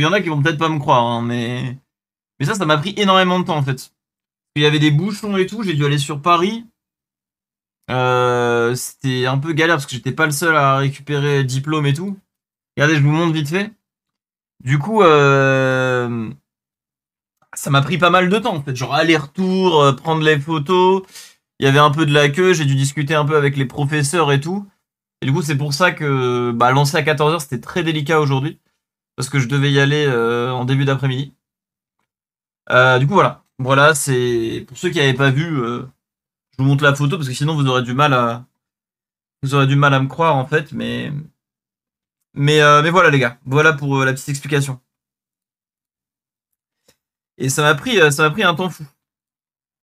Il y en a qui vont peut-être pas me croire, hein, mais... mais ça, ça m'a pris énormément de temps en fait. Il y avait des bouchons et tout, j'ai dû aller sur Paris. Euh, c'était un peu galère parce que j'étais pas le seul à récupérer le diplôme et tout. Regardez, je vous montre vite fait. Du coup, euh, ça m'a pris pas mal de temps en fait. Genre aller-retour, euh, prendre les photos. Il y avait un peu de la queue, j'ai dû discuter un peu avec les professeurs et tout. Et du coup, c'est pour ça que bah, lancer à 14h, c'était très délicat aujourd'hui parce que je devais y aller euh, en début d'après-midi. Euh, du coup, voilà. Voilà, c'est pour ceux qui n'avaient pas vu, euh, je vous montre la photo parce que sinon vous aurez du mal à vous aurez du mal à me croire en fait, mais mais mais voilà les gars, voilà pour la petite explication. Et ça m'a pris ça m'a pris un temps fou.